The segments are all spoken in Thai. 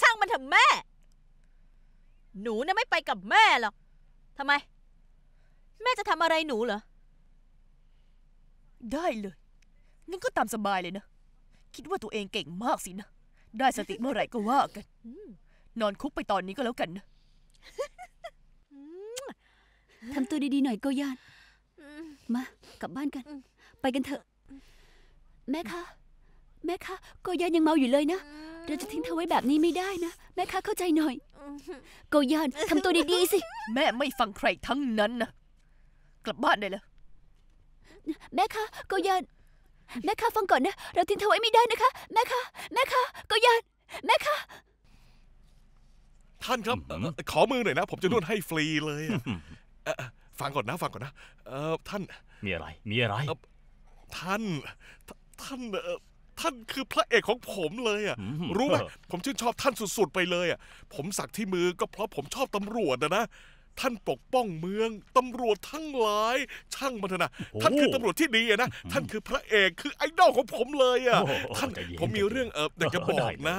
ช่างมันเถอะแม่ หนูนะไม่ไปกับแม่หรอก ทำไม แม่จะทำอะไรหนูเหรอ ได้เลยงั้นก็ตามสบายเลยนะ คิดว่าตัวเองเก่งมากสินะ ได้สติเมื่อไหร่ก็ว่ากันนอนคุกไปตอนนี้ก็แล้วกันนะ ทำตัวดีๆหน่อยโกยาน มา กลับบ้านกัน ไปกันเถอะ แม่คะแม่คะโกยานยังเมาอยู่เลยนะ เราจะทิ้งเธอไว้แบบนี้ไม่ได้นะแม่คะเข้าใจหน่อยโกยานทำตัวดีๆสิแม่ไม่ฟังใครทั้งนั้นนะกลับบ้านได้แล้ว แม่คะโกยานแม่คะฟังก่อนนะ เราทิ้งเธอไว้ไม่ได้นะคะแม่คะแม่คะโกยานแม่คะท่านครับ ขอมือหน่อยนะผมจะนวดให้ฟรีเลยฟังก่อนนะฟังก่อนนะเอท่าน มีอะไร มีอะไรท่าน ท่านเอท่านคือพระเอกของผมเลยอ่ะรู้ไหมผมชื่นชอบท่านสุดๆไปเลยอ่ะ ผมสักที่มือก็เพราะผมชอบตำรวจนะนะท่านปกป้องเมืองตำรวจทั้งหลาย ช่างมันเถอะนะท่านคือตำรวจที่ดีนะท่านคือพระเอกคือไอดอลของผมเลยอ่ะ ท่านผมมีเรื่องเอออยากจะบอกนะ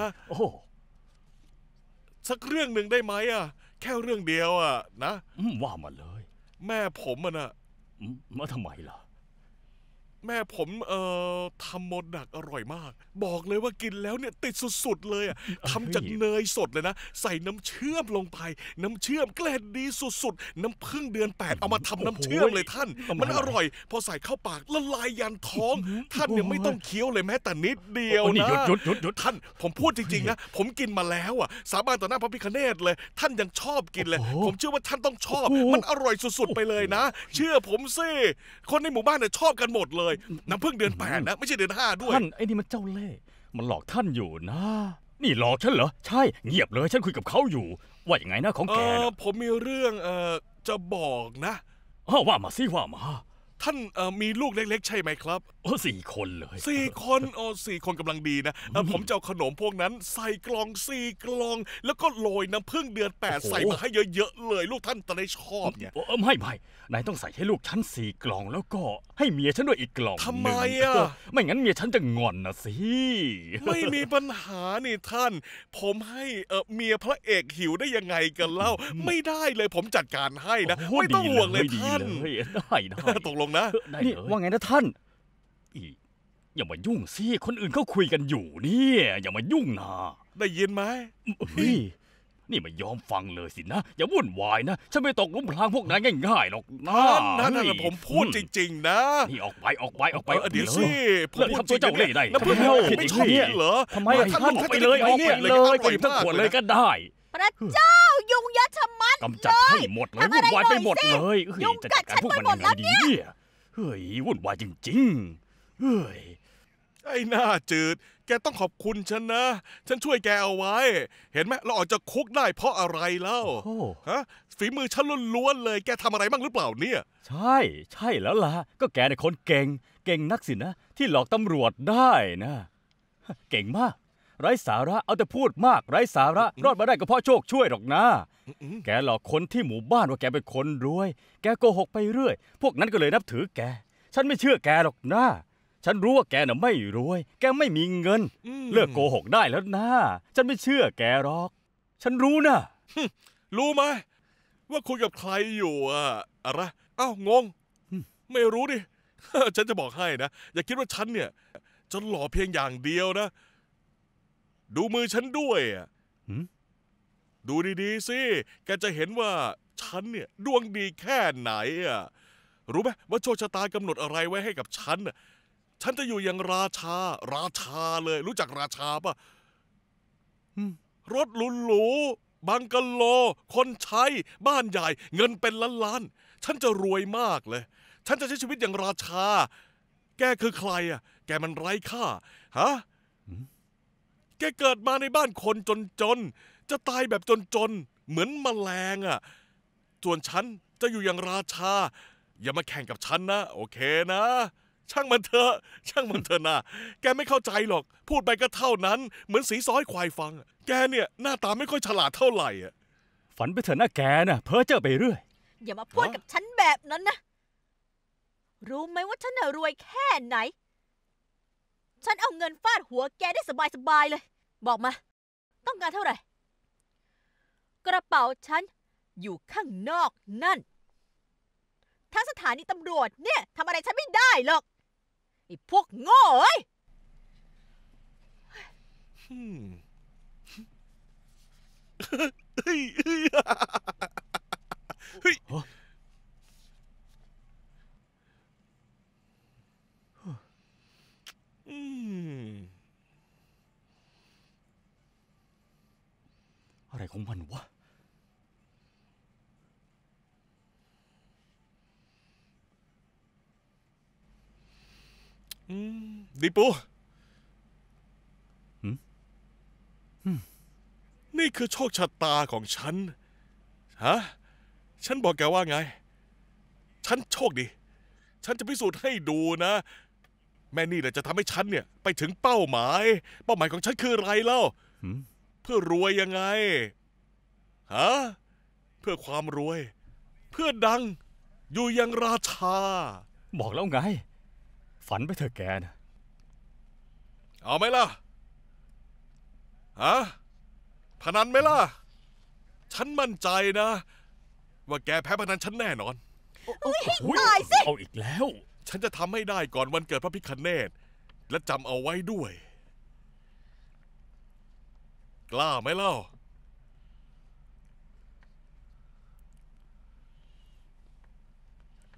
สักเรื่องหนึ่งได้ไหมอ่ะ แค่เรื่องเดียว อ่ะ นะว่ามาเลย แม่ผมอ่ะนะมาทำไมล่ะแม่ผมเอ่อทำโมดักอร่อยมาก บอกเลยว่ากินแล้วเนี่ยติดสุดๆเลยอ่ะทำจากเนยสดเลยนะใส่น้ำเชื่อมลงไปน้ำเชื่อมเกลดดีสุดๆน้ำพึ่งเดือนแปดเอามาทำน้ำเชื่อมเลยท่าน มันอร่อย พอใส่เข้าปากละลายยันท้องท่านเนี่ยไม่ต้องเคี้ยวเลยแม้แต่นิดเดียวนะยยยดดดท่าน ผมพูดจริงๆนะผมกินมาแล้วอ่ะสาบานต่อหน้าพระพิคเนตเลย ท่านยังชอบกินเลย ผมเชื่อว่าท่านต้องชอบมันอร่อยสุดๆไปเลยนะเชื่อผมสิคนในหมู่บ้านเนี่ยชอบกันหมดเลยน้ำพึ่งเดือนแปดนะ ไม่ใช่เดือนห้าด้วย ท่านไอ้นี่มันเจ้าเล่ห์มันหลอกท่านอยู่นะ นี่หลอกฉันเหรอ ใช่เงียบเลยฉันคุยกับเขาอยู่ ว่าอย่างไงนะของแกนะผมมีเรื่องเออจะบอกนะอ้าวว่ามาสิ ว่ามาท่านมีลูกเล็กๆใช่ไหมครับโอ้สี่คนเลยสี่คนโอ้สี่คนกำลังดีนะผมจะเอาขนมพวกนั้นใส่กล่องสี่กล่องแล้วก็โรยน้ำผึ้งเดือนแปดใส่มาให้เยอะๆเลยลูกท่านจะได้ชอบเนี่ยไม่ไม่นายต้องใส่ให้ลูกฉันสี่กล่องแล้วก็ให้เมียฉันด้วยอีกกล่องทำไมอ่ะไม่งั้นเมียฉันจะงอนนะสิไม่มีปัญหานี่ท่าน ผมให้เมียพระเอกหิวได้ยังไงกันเล่า ไม่ได้เลยผมจัดการให้นะไม่ต้องห่วงเลยท่านได้ได้ตกลงงนะนี่ว่าไงนะท่าน อย่ามายุ่งสิคนอื่นเขาคุยกันอยู่นี่ อย่ามายุ่งนะ ได้ยินไหมนี่ไม่ยอมฟังเลยสินะ อย่าวุ่นวายนะ ฉันไม่ตกลุมพรางพวกนายง่ายๆหรอกนะ่นนั่นนะผมพูดจริง ๆ นะ นี่ออกไปออกไปออกไปเเดี๋ยวสิผมกพูดทำจตัริวงเจ้าล่หได้นะเพื่อนผมไม่ชอบเนี่ยเหรอทำไมท่านออกไปเลยออกไปเลยกไปล่อยมากขวดเลยก็ได้พระเจ้ายุงยัดชะมัดกำจัดให้หมดเลยวุ่นวายไปหมดเลยเฮ้ยุงจัดกันพวกมัน้วเนี่ีเฮ้ยวุ่นวายจริงๆเฮ้ยไอ้หน้าจืด แกต้องขอบคุณฉันนะ ฉันช่วยแกเอาไว้ เห็นไหมเราออกจากคุกได้เพราะอะไรเล่าฮะฝีมือฉันล้วนๆเลย แกทำอะไรบ้างหรือเปล่าเนี่ย ใช่ ใช่แล้วล่ะก็แกในคนเก่ง เก่งนักสินะที่หลอกตำรวจได้นะเก่งมากไร้สาระ เอาแต่พูดมากไร้สาระ รอดมาได้ก็เพราะโชคช่วยหรอกนะ แกหลอกคนที่หมู่บ้านว่าแกเป็นคนรวย แกโกหกไปเรื่อย พวกนั้นก็เลยนับถือแก ฉันไม่เชื่อแกหรอกนะ ฉันรู้ว่าแกน่ะไม่รวย แกไม่มีเงิน เลิกโกหกได้แล้วนะ ฉันไม่เชื่อ แกหรอก ฉันรู้นะ รู้ไหมว่าคุยกับใครอยู่อะอะไรเอ้างง ไม่รู้ดิฉันจะบอกให้นะ อย่าคิดว่าฉันเนี่ยจะหล่อเพียงอย่างเดียวนะดูมือฉันด้วยอะดูดี ๆ สิ แกจะเห็นว่าฉันเนี่ย ดวงดีแค่ไหนอ่ะ รู้ไหมว่าโชคชะตากำหนดอะไรไว้ให้กับฉันอ่ะ ฉันจะอยู่อย่างราชา ราชาเลย รู้จักราชาปะรถหรูๆบังกะโล คนใช้ บ้านใหญ่ เงินเป็นล้านๆ ฉันจะรวยมากเลย ฉันจะใช้ชีวิตอย่างราชา แกคือใครอ่ะ แกมันไร้ค่า ฮะแกเกิดมาในบ้านคนจนจนจะตายแบบจนจนเหมือนมแมลงอ่ะ ส่วนฉันจะอยู่อย่างราชาอย่ามาแข่งกับฉันนะ โอเคนะ ช่างมันเถอะช่างมันเถอะนะแกไม่เข้าใจหรอก พูดไปก็เท่านั้น เหมือนสีซ้อยควายฟัง แกเนี่ยหน้าตาไม่ค่อยฉลาดเท่าไหร่อ่ะฝันไปเถอะนะแกนะเพ้อเจ้อไปเรื่อย อย่ามาพูดกับฉันแบบนั้นนะ รู้ไหมว่าฉันน่ะรวยแค่ไหนฉันเอาเงินฟาดหัวแกได้สบายๆ เลย บอกมา ต้องการเท่าไหร่ กระเป๋าฉันอยู่ข้างนอกนั่นทั้งสถานีตำรวจเนี่ยทำอะไรฉันไม่ได้หรอกไอ้พวกโง่เอ้ยนี่ปูนี่คือโชคชะตาของฉัน ฮะ ฉันบอกแกว่าไง ฉันโชคดี ฉันจะพิสูจน์ให้ดูนะ แม่นี่แหละจะทำให้ฉันเนี่ยไปถึงเป้าหมาย เป้าหมายของฉันคืออะไรเล่าเพื่อรวยยังไง ฮะ เพื่อความรวย เพื่อดังอยู่ยังราชา บอกแล้วไง ฝันไปเถอะแกนะเอาไหมล่ะ ฮะ พนันไหมล่ะ ฉันมั่นใจนะ ว่าแกแพ้พนันฉันแน่นอน โอ้ยหตายสิเอาอีกแล้ว ฉันจะทำให้ได้ก่อนวันเกิดพระพิคเนตและจำเอาไว้ด้วย กล้าไหมเล่า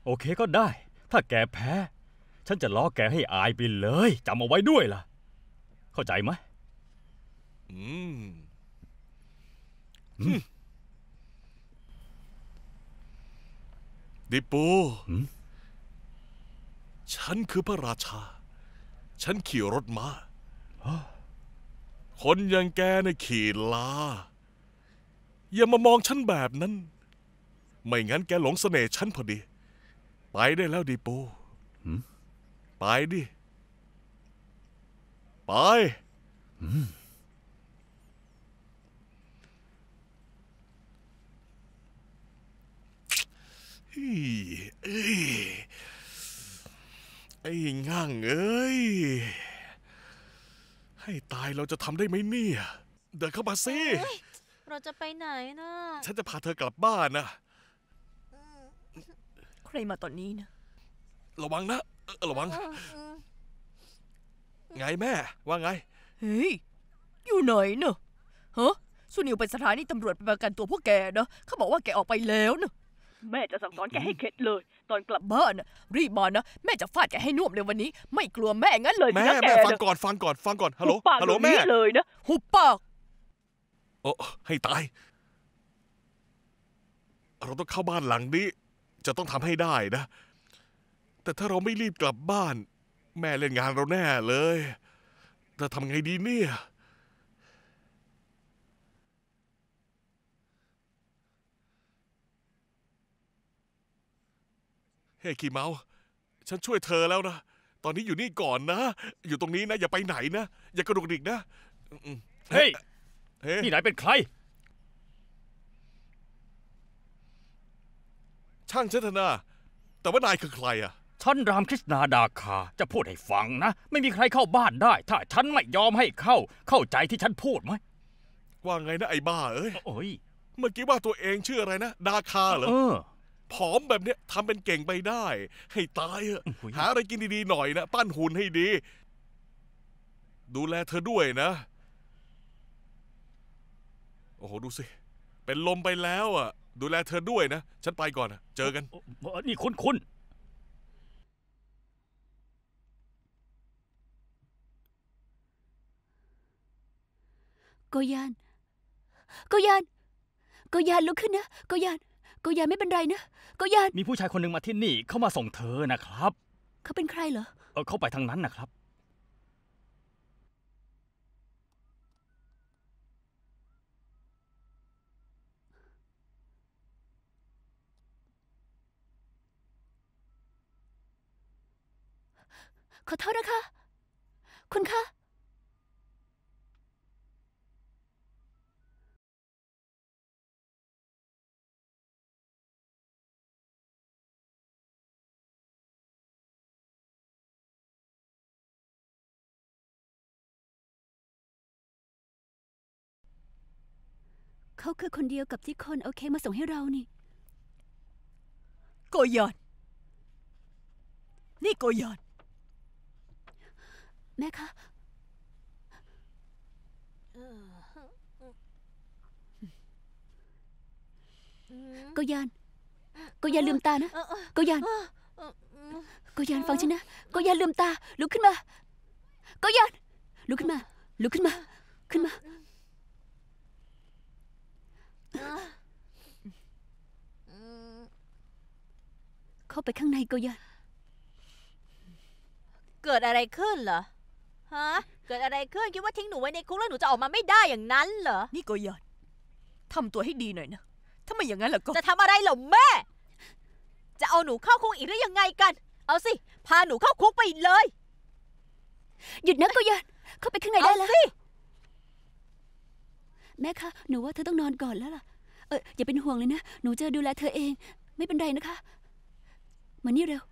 โอเคก็ได้ ถ้าแกแพ้ฉันจะล้อแกให้อายไปเลยจำเอาไว้ด้วยล่ะเข้าใจไหมอืมดิปู ฉันคือพระราชา ฉันขี่รถมา้าคนอย่างแกในขี่ลา อย่ามามองฉันแบบนั้น ไม่งั้นแกหลงเสน่ห์ฉันพอดี ไปได้แล้วดิปู ไปดิไปไอ้ง่างเอ้ย ให้ตายเราจะทำได้ไหมเนี่ย เดินเข้ามาสิ เราจะไปไหนนะฉันจะพาเธอกลับบ้านนะใครมาตอนนี้นะ ระวังนะ ระวังไงแม่ ว่าไง เฮ้ย อยู่ไหนเนอะฮะสุนิวไปสถานีตำรวจไปประกันตัวพวกแกเนอะเขาบอกว่าแกออกไปแล้วเนอะแม่จะสั่งสอนแกให้เข็ดเลย ตอนกลับบ้านนะรีบมานะ แม่จะฟาดแกให้น่วมเลยวันนี้ ไม่กลัวแม่งั้นเลยแม่ แม่ฟังก่อน ฟังก่อน ฟังก่อน ฮัลโหล ฮัลโหลแม่เลยนะหุบปากโอ้ให้ตาย เราต้องเข้าบ้านหลังนี้ จะต้องทำให้ได้นะ แต่ถ้าเราไม่รีบกลับบ้านแม่เล่นงานเราแน่เลย จะทำไงดีเนี่ย เฮ้ขี้เมา ฉันช่วยเธอแล้วนะ ตอนนี้อยู่นี่ก่อนนะ อยู่ตรงนี้นะ อย่าไปไหนนะ อย่ากระดุกดิกนะ เฮ้ยนี่ไหนเป็นใคร ช่างเถอนะแต่ว่านายคือใครอะฉันรามคริชนาดาคาจะพูดให้ฟังนะไม่มีใครเข้าบ้านได้ ถ้าฉันไม่ยอมให้เข้า เข้าใจที่ฉันพูดไหมว่าไงนะ ไอ้บ้าเอ้ยเมื่อกี้ว่าตัวเองชื่ออะไรนะ ดาคาเหรอผอมแบบเนี้ยทำเป็นเก่งไปได้ ให้ตายเหอะหาอะไรกินดีๆหน่อยนะปั้นหุ่นให้ดี ดูแลเธอด้วยนะโอ้โหดูสิเป็นลมไปแล้ว อ่ะ ดูแลเธอด้วยนะฉันไปก่อนนะเจอกัน นี่คุณคุณกยานกยานกยานลุกขึ้นนะกยานกยานไม่เป็นไรนะกยานมีผู้ชายคนหนึ่งมาที่นี่ เข้ามาส่งเธอนะครับ เขาเป็นใครเหรอเออเขาไปทางนั้นนะครับ ขอโทษนะคะ คุณคะเขาคือคนเดียวกับที่คนโอเคมาส่งให้เรานี่โกยอน นี่โกยอน แม่คะโกยอนโกยอนลืมตานะโกยอนโกยอนฟังฉันนะโกยอนลืมตา ลุกขึ้นมาโกยอน ลุกขึ้นมา ลุกขึ้นมา ขึ้นมาเข้าไปข้างในก็ยังเกิดอะไรขึ้นเหรอ ฮะ เกิดอะไรขึ้น คิดว่าทิ้งหนูไว้ในคุกแล้วหนูจะออกมาไม่ได้อย่างนั้นเหรอ นี่ก็ยอดทำตัวให้ดีหน่อยนะถ้าไม่อย่างนั้นล่ะก็จะทำอะไรเหรอแม่ จะเอาหนูเข้าคุกอีกได้ยังไงกัน เอาสิ พาหนูเข้าคุกไปเลย หยุดนะก็ยอดเข้าไปข้างในได้แล้วแม่คะ หนูว่าเธอต้องนอนก่อนแล้วล่ะ เอออย่าเป็นห่วงเลยนะ หนูจะดูแลเธอเอง ไม่เป็นไรนะคะ มานี่เร็ว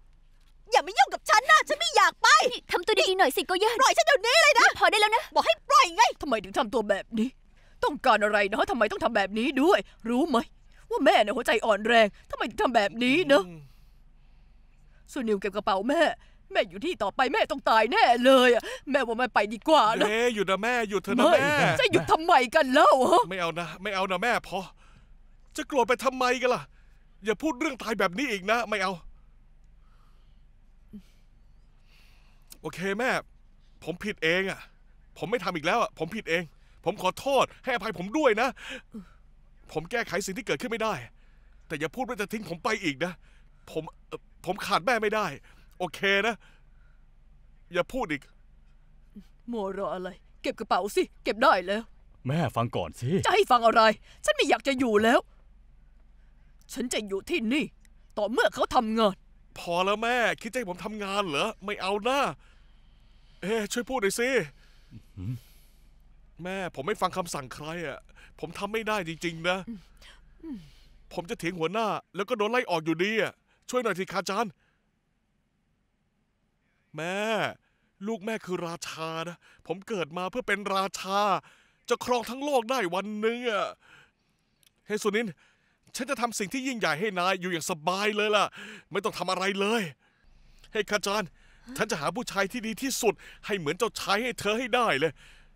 อย่ามายุ่งกับฉันนะ ฉันไม่อยากไป นี่ทำตัวดีๆหน่อยสิโกย่าปล่อยฉันเดี๋ยวนี้เลยนะ พอได้แล้วนะ บอกให้ปล่อยไงทำไมถึงทำตัวแบบนี้ ต้องการอะไรนะทำไมต้องทำแบบนี้ด้วย รู้ไหมว่าแม่เนี่ยหัวใจอ่อนแรงทำไมถึงทำแบบนี้เนอะส่วนนิวเก็บกระเป๋าแม่แม่อยู่ที่ต่อไปแม่ต้องตายแน่เลย อ่ะแม่ว่าแม่ไปดีกว่าเอ๊หยุดนะแม่หยุดเถอะนะม่แม่จะหยุดทำไมกันเล่าฮะไม่เอานะไม่เอานะแม่พอจะโกรธไปทำไมกันล่ะอย่าพูดเรื่องตายแบบนี้อีกนะไม่เอาโอเคแม่ ผมผิดเอง อ่ะ ผมไม่ทำอีกแล้วอ่ะผมผิดเอง ผมขอโทษให้อภัยผมด้วยนะ ผมแก้ไขสิ่งที่เกิดขึ้นไม่ได้ แต่อย่าพูดว่าจะทิ้งผมไปอีกนะผมผมขาดแม่ไม่ได้โอเคนะ อย่าพูดอีกมัวรออะไร เก็บกระเป๋าสิเก็บได้แล้ว แม่ฟังก่อนสิจะให้ฟังอะไร ฉันไม่อยากจะอยู่แล้ว ฉันจะอยู่ที่นี่ ต่อเมื่อเขาทำงานพอแล้วแม่ คิดจะให้ผมทำงานเหรอไม่เอานะเอ๊ช่วยพูดหน่อยสิแม่ผมไม่ฟังคำสั่งใครอ่ะผมทำไม่ได้จริง ๆ นะผมจะเถียงหัวหน้า แล้วก็โดนไล่ออกอยู่ดีอ่ะช่วยหน่อยทีคาจานแม่ลูกแม่คือราชานะผมเกิดมาเพื่อเป็นราชา จะครองทั้งโลกได้วันหนึ่งอะเฮสุนินฉันจะทำสิ่งที่ยิ่งใหญ่ให้นายอยู่อย่างสบายเลยล่ะ ไม่ต้องทำอะไรเลยเฮ้ขาจานฉันจะหาผู้ชายที่ดีที่สุด ให้เหมือนเจ้าชายให้เธอให้ได้เลย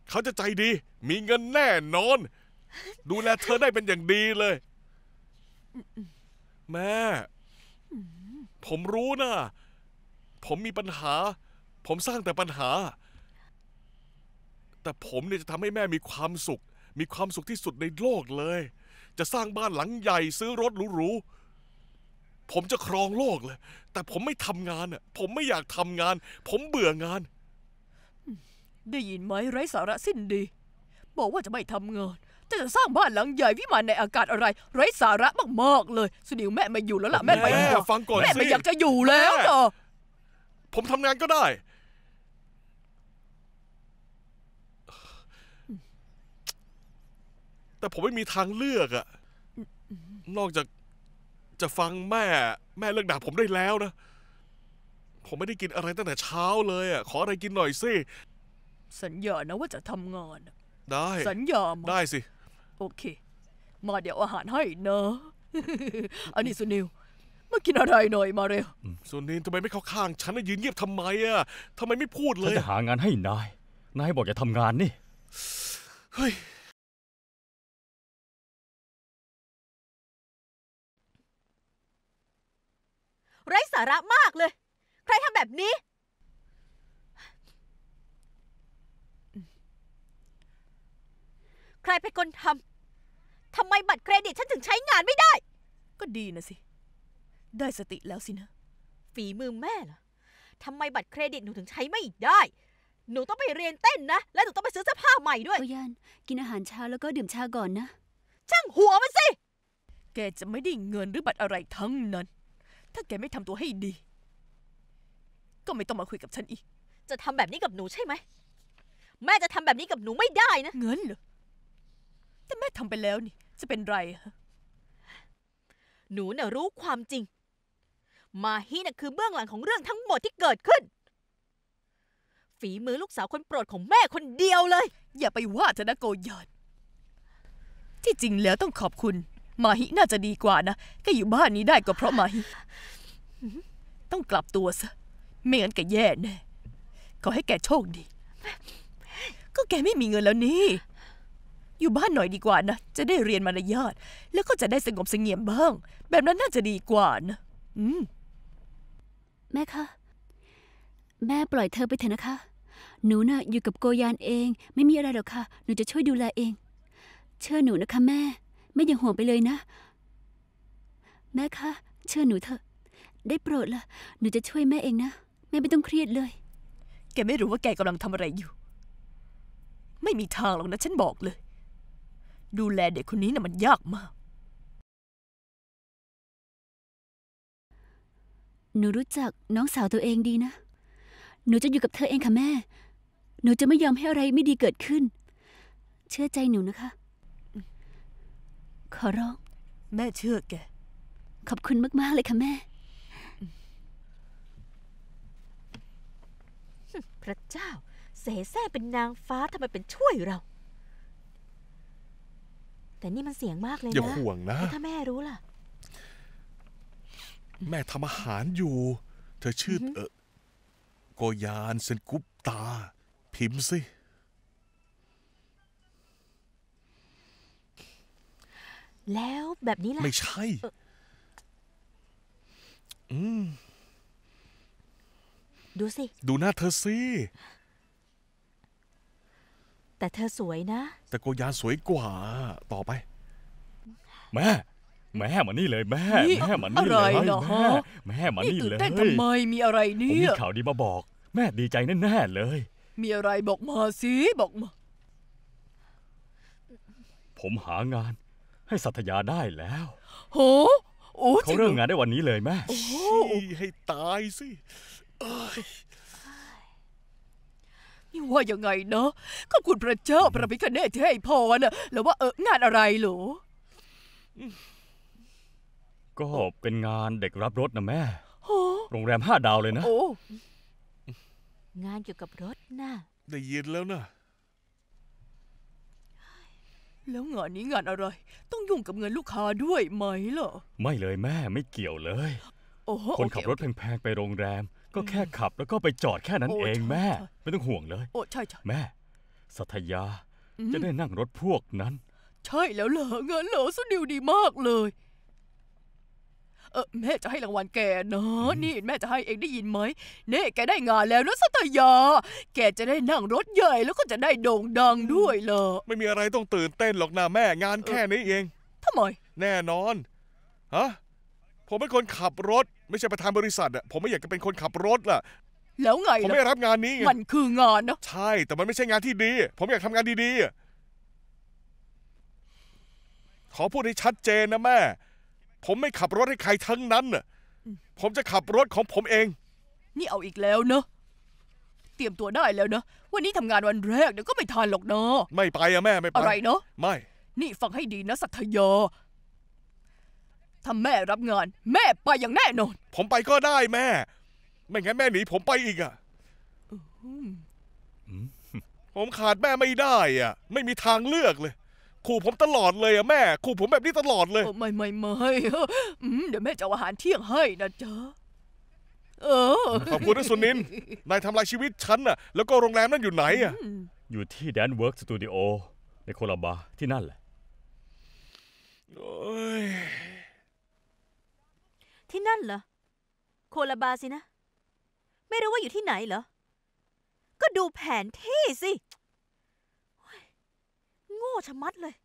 เขาจะใจดี มีเงินแน่นอน ดูแลเธอได้เป็นอย่างดีเลยแม่ผมรู้นะผมมีปัญหา ผมสร้างแต่ปัญหา แต่ผมเนี่ยจะทำให้แม่มีความสุข มีความสุขที่สุดในโลกเลย จะสร้างบ้านหลังใหญ่ซื้อรถหรูๆ ผมจะครองโลกเลย แต่ผมไม่ทำงานอ่ะ ผมไม่อยากทำงาน ผมเบื่องาน ได้ยินไหมไร้สาระสิ้นดี บอกว่าจะไม่ทำงานจะจะสร้างบ้านหลังใหญ่วิมานในอากาศอะไร ไร้สาระมากๆเลยสุดิวแม่ไม่อยู่แล้วล่ะแม่ไปว่าฟังก่อน แม่ไม่อยากจะอยู่แล้วเหรอผมทำงานก็ได้ แต่ผมไม่มีทางเลือกอะนอกจากจะฟังแม่ แม่เลิกด่าผมได้แล้วนะ ผมไม่ได้กินอะไรตั้งแต่เช้าเลยอะ ขออะไรกินหน่อยสิ สัญญานะว่าจะทำงานได้ สัญญาาได้สิ โอเค มาเดี๋ยวอาหารให้นะ อันนี้สุนิวมากินอะไรหน่อยมาเร็ว ส่วนนีนทำไมไม่เข้าข้างฉันะยืน เงียบทำไมอ่ะ ทำไมไม่พูดเลยฉันจะหางานให้นาย นายบอกจะทำงานนี่เฮ้ยไร้สาระมากเลย ใครทำแบบนี้ ใครเป็นคนทำ ทำไมบัตรเครดิตฉันถึงใช้งานไม่ได้ ก็ดีนะสิได้สติแล้วสินะฝีมือแม่เหรอทำไมบัตรเครดิตหนูถึงใช้ไม่ได้ หนูต้องไปเรียนเต้นนะ และหนูต้องไปซื้อเสื้อผ้าใหม่ด้วยยันกินอาหารเช้า แล้วก็ดื่มชาก่อนนะช่างหัวมันสิแกจะไม่ได้เงินหรือบัตรอะไรทั้งนั้น ถ้าแกไม่ทำตัวให้ดี ก็ไม่ต้องมาคุยกับฉันอีก จะทำแบบนี้กับหนูใช่ไหมแม่จะทำแบบนี้กับหนูไม่ได้นะเงินเหรอแต่แม่ทำไปแล้วนี่จะเป็นไรหนูเนี่ยรู้ความจริงมาฮีน่ะคือเบื้องหลังของเรื่องทั้งหมดที่เกิดขึ้น ฝีมือลูกสาวคนโปรดของแม่คนเดียวเลย อย่าไปว่าเธอนะโกยอดที่จริงแล้วต้องขอบคุณ มาฮิน่าจะดีกว่านะแกอยู่บ้านนี้ได้ก็เพราะมาฮิ ต้องกลับตัวซะไม่งั้นแกแย่แน่ขอให้แกโชคดี ก็แกไม่มีเงินแล้วนี่ อยู่บ้านหน่อยดีกว่านะจะได้เรียนมารยาทแล้วก็จะได้สงบสงียมบ้างแบบนั้นน่าจะดีกว่านะอืมแม่คะ แม่ปล่อยเธอไปเถอะนะคะ หนูนะ่ะ อยู่กับโกยานเอง ไม่มีอะไรหรอกค่ะ หนูจะช่วยดูแลเอง เชื่อหนูนะคะแม่ ไม่อย่างห่วงไปเลยนะ แม่คะเชื่อหนูเถอะ ได้โปรดละหนูจะช่วยแม่เองนะ แม่ไม่ต้องเครียดเลย แกไม่รู้ว่าแกกำลังทำอะไรอยู่ ไม่มีทางหรอกนะฉันบอกเลย ดูแลเด็กคนนี้นะ่ะมันยากมากหนูรู้จักน้องสาวตัวเองดีนะ หนูจะอยู่กับเธอเองค่ะแม่ หนูจะไม่ยอมให้อะไรไม่ดีเกิดขึ้น เชื่อใจหนูนะคะ ขอร้อง แม่เชื่อแก ขอบคุณมาก ๆ เลยค่ะแม่ พระเจ้า เสแสร้งเป็นนางฟ้าทำไมเป็นช่วยเรา แต่นี่มันเสียงมากเลยนะ อย่าห่วงนะ ถ้าแม่รู้ล่ะแม่ทำอาหารอยู่ เธอชื่อ เออโกยานเซนกุปตา พิมพ์สิ แล้วแบบนี้ล่ะ ไม่ใช่อืมดูสิ ดูหน้าเธอสิ แต่เธอสวยนะ แต่โกยานสวยกว่า ต่อไป แม่แม่มานี่เลยแม่แม่มานี่เลยแม่แม่มานี่เลยตื่นเต้นทำไมมีอะไรเนี่ยผมมีข่าวดีมาบอก แม่ดีใจแน่เลย มีอะไรบอกมาสิบอกมา ผมหางาน ให้สัตยาได้แล้วโหโอ้เขาเริ่มงานได้วันนี้เลยแม่ให้ตายสิยี่ว่ายังไงเนาะขอบคุณพระเจ้าพระพิคเนตที่ให้พรนะแล้วว่าเอองานอะไรหรอก็เป็นงานเด็กรับรถนะแม่ โรงแรมห้าดาวเลยนะงานเกี่ยวกับรถนะได้ยินแล้วนะ แล้วงานนี้งานอะไร ต้องยุ่งกับเงินลูกค้าด้วยไหมเหรอไม่เลยแม่ไม่เกี่ยวเลย คนขับรถแพงๆไปโรงแรม ก็แค่ขับแล้วก็ไปจอดแค่นั้นเองแม่ ไม่ต้องห่วงเลยโอ้ใช่ใช่แม่สัทยาจะได้นั่งรถพวกนั้น ใช่แล้วเหรองานเหรอสุดดีดีมากเลยเออแม่จะให้รางวัลแกนะ นี่แม่จะให้เองได้ยินไหมเน่แกได้งานแล้วนะสตยาแกจะได้นั่งรถใหญ่แล้วก็จะได้โด่งดังด้วยเหรอไม่มีอะไรต้องตื่นเต้นหรอกนะแม่งานแค่นี้เองทำไมแน่นอนฮะผมเป็นคนขับรถ ไม่ใช่ประธานบริษัทอะผมไม่อยากจะเป็นคนขับรถล่ะแล้วไงผมไม่รับงานนี้ไงมันคืองานนะ ใช่แต่มันไม่ใช่งานที่ดี ผมอยากทำงานดี ๆ ขอพูดให้ชัดเจนนะแม่ผมไม่ขับรถให้ใครทั้งนั้นน่ะ ผมจะขับรถของผมเอง นี่เอาอีกแล้วเนอะเตรียมตัวได้แล้วเนอะวันนี้ทำงานวันแรก เดี๋ยวก็ไม่ทันหรอกเนอะไม่ไปอะแม่ไม่ไปอะไรเนอะ ไม่ นี่ฟังให้ดีนะสัทยาถ้าแม่รับงาน แม่ไปอย่างแน่นอน ผมไปก็ได้แม่ ไม่งั้นแม่หนีผมไปอีกอะผมขาดแม่ไม่ได้อะ ไม่มีทางเลือกเลยขู่ผมตลอดเลยอะแม่ขู่ผมแบบนี้ตลอดเลยไม่ไม่ไม่เดี๋ยวแม่จะเอาอาหารเที่ยงให้นะจ๊ะเออขอบคุณี่สุนินนายทำลายชีวิตฉันน่ะ แล้วก็โรงแรมนั่นอยู่ไหนอะอยู่ที่แดนเวิร์กสตูดิโอในโคลัมบาที่นั่นแหละที่นั่นเหรอโคลาบาสินะ ไม่รู้ว่าอยู่ที่ไหนเหรอก็ดูแผนที่สิโง่ชะมัดเลย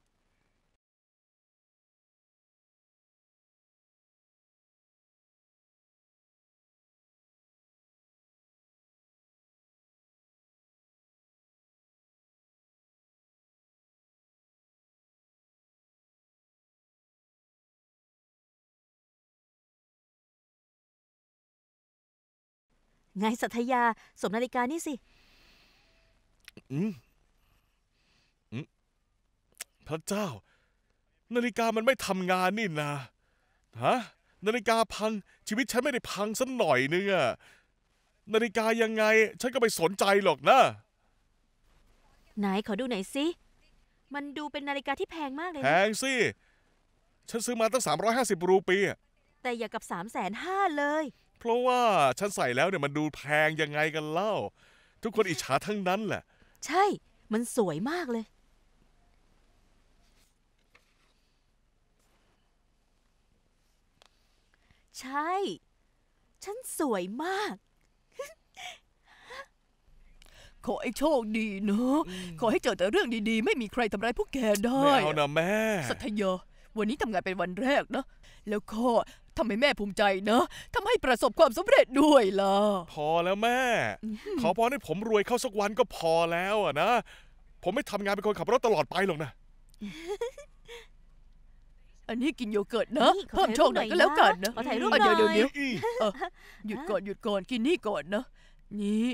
ไงสัทยาสมนาฬิกานี่สิ อืมพระเจ้า นาฬิกามันไม่ทำงานนี่นะฮะนาฬิกาพังชีวิตฉันไม่ได้พังสักหน่อยเนึงอนาฬิกายังไง ฉันก็ไม่สนใจหรอกนะไหนขอดูไหนสิ มันดูเป็นนาฬิกาที่แพงมากเลยแพงสิ ฉันซื้อมาตั้ง350รูปีแต่อย่ากับ3ามแสนห้าเลย เพราะว่าฉันใส่แล้วเนี่ยมันดูแพงยังไงกันเล่า ทุกคนอิจฉาทั้งนั้นแหละใช่มันสวยมากเลยใช่ ฉันสวยมาก ขอให้โชคดีเนอะขอให้เจอแต่เรื่องดีๆ ไม่มีใครทำร้ายพวกแกได้ไม่เอานะแม่สัทยาวันนี้ทำงานเป็นวันแรกนะ แล้วก็ทำให้แม่ภูมิใจนะทำให้ประสบความสำเร็จด้วยล่ะพอแล้วแม่ ขอพรให้ผมรวยเข้าสักวันก็พอแล้วอะนะ ผมไม่ทำงานเป็นคนขับรถตลอดไปหรอกนะอันนี้กินโยเกิร์ตนะเพิ่มโชคหน่อยก็แล้วกันนะเดี๋ยรูน่อเดี๋ยวเดี๋ยวหยุดก่อนหยุดก่อนกินนี่ก่อนนะ นี่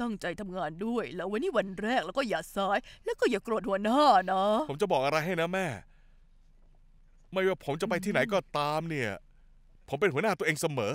ตั้งใจทำงานด้วย แล้ววันนี้วันแรกแล้วก็อย่าซ้าย แล้วก็อย่าโกรธหัวหน้านะผมจะบอกอะไรให้นะแม่ ไม่ว่าผมจะไปที่ไหนก็ตามเนี่ย ผมเป็นหัวหน้าตัวเองเสมอ